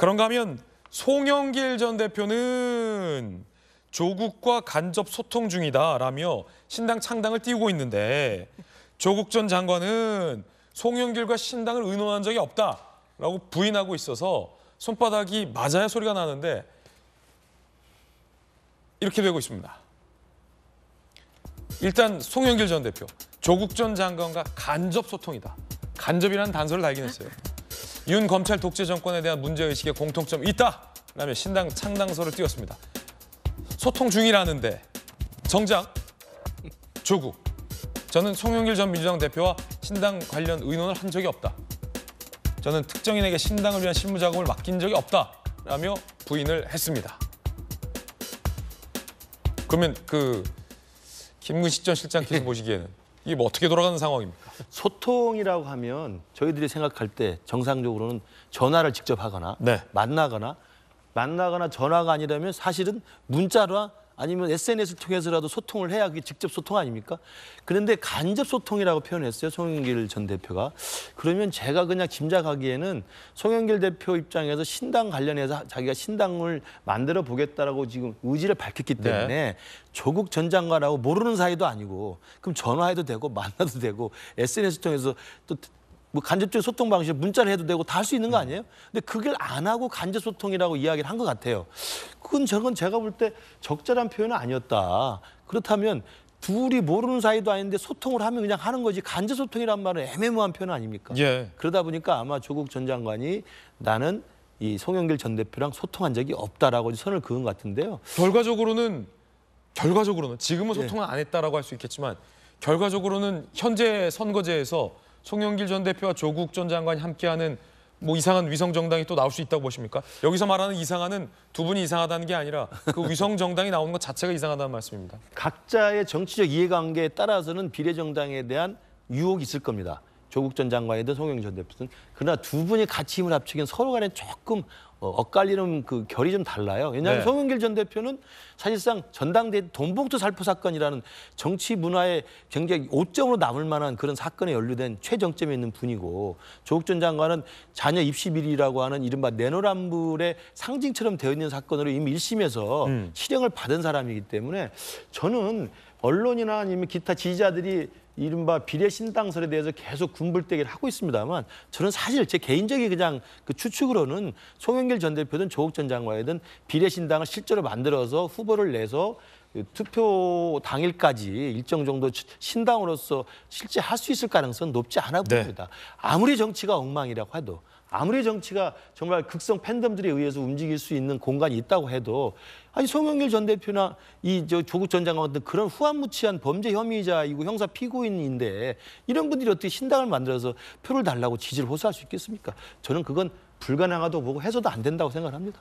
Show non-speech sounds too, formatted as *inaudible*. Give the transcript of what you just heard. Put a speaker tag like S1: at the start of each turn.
S1: 그런가 하면 송영길 전 대표는 조국과 간접 소통 중이다라며 신당 창당을 띄우고 있는데 조국 전 장관은 송영길과 신당을 의논한 적이 없다라고 부인하고 있어서 손바닥이 맞아야 소리가 나는데 이렇게 되고 있습니다. 일단 송영길 전 대표, 조국 전 장관과 간접 소통이다. 간접이라는 단서를 달긴 했어요. 윤 검찰 독재 정권에 대한 문제의식의 공통점이 있다라며 신당 창당서를 띄웠습니다. 소통 중이라는데 정작 조국 저는 송영길 전 민주당 대표와 신당 관련 의논을 한 적이 없다. 저는 특정인에게 신당을 위한 실무 작업을 맡긴 적이 없다라며 부인을 했습니다.
S2: 그러면 그 김근식 전 실장께서 *laughs* 보시기에는 이게 뭐 어떻게 돌아가는 상황입니까? 소통이라고 하면 저희들이 생각할 때 정상적으로는 전화를 직접 하거나 네. 만나거나 만나거나 전화가 아니라면 사실은 문자로 아니면 SNS를 통해서라도 소통을 해야 그게 직접 소통 아닙니까? 그런데 간접 소통이라고 표현했어요. 송영길 전 대표가. 그러면 제가 그냥 짐작하기에는 송영길 대표 입장에서 신당 관련해서 자기가 신당을 만들어 보겠다라고 지금 의지를 밝혔기 네. 때문에 네. 조국 전 장관하고 모르는 사이도 아니고 그럼 전화해도 되고 만나도 되고 SNS 통해서 또 뭐 간접적인 소통 방식 문자를 해도 되고 다 할 수 있는 거 음. 아니에요? 근데 그걸 안 하고 간접 소통이라고 이야기를 한 것 같아요. 그건 저건 제가 볼 때 적절한 표현은 아니었다. 그렇다면 둘이 모르는 사이도 아닌데 소통을 하면 그냥 하는 거지 간접 소통이란 말은 애매모한 표현 아닙니까? 예. 그러다 보니까 아마 조국 전 장관이 나는 이 송영길 전 대표랑 소통한 적이 없다라고 선을 그은 것 같은데요. 결과적으로는
S1: 결과적으로는 지금은 예. 소통을 예. 안 했다라고 할 수 있겠지만 결과적으로는 현재 선거제에서 송영길 전 대표와 조국 전 장관이 함께하는 뭐 이상한 위성 정당이 또 나올 수 있다고 보십니까? 여기서 말하는 이상한은 두 분이 이상하다는 게 아니라 그 위성 정당이 나오는 것 자체가 이상하다는 말씀입니다.
S2: 각자의 정치적 이해관계에 따라서는 비례 정당에 대한 유혹이 있을 겁니다. 조국 전 장관이든 송영길 전 대표든 그러나 두 분이 같이 힘을 합치기엔 서로 간에 조금 어, 엇갈리는 그 결이 좀 달라요. 왜냐하면 네. 송영길 전 대표는 사실상 전당대회 돈봉투 살포 사건이라는 정치 문화에 굉장히 오점으로 남을 만한 그런 사건에 연루된 최정점에 있는 분이고 조국 전 장관은 자녀 입시 비리라고 하는 이른바 내노란불의 상징처럼 되어 있는 사건으로 이미 1심에서 음. 실형을 받은 사람이기 때문에 저는 언론이나 아니면 기타 지지자들이 이른바 비례신당설에 대해서 계속 군불대기를 하고 있습니다만 저는 사실 제 개인적인 그냥 그 추측으로는 송영길 전 대표든 조국 전 장관이든 비례신당을 실제로 만들어서 후보를 내서 투표 당일까지 일정 정도 신당으로서 실제 할 수 있을 가능성은 높지 않아 네. 보입니다. 네. 아무리 정치가 엉망이라고 해도 아무리 정치가 정말 극성 팬덤들에 의해서 움직일 수 있는 공간이 있다고 해도 아니 송영길 전 대표나 이 저 조국 전 장관 같은 그런 후한무치한 범죄 혐의자이고 형사 피고인인데 이런 분들이 어떻게 신당을 만들어서 표를 달라고 지지를 호소할 수 있겠습니까? 저는 그건 불가능하다고 보고 해서도 안 된다고 생각합니다.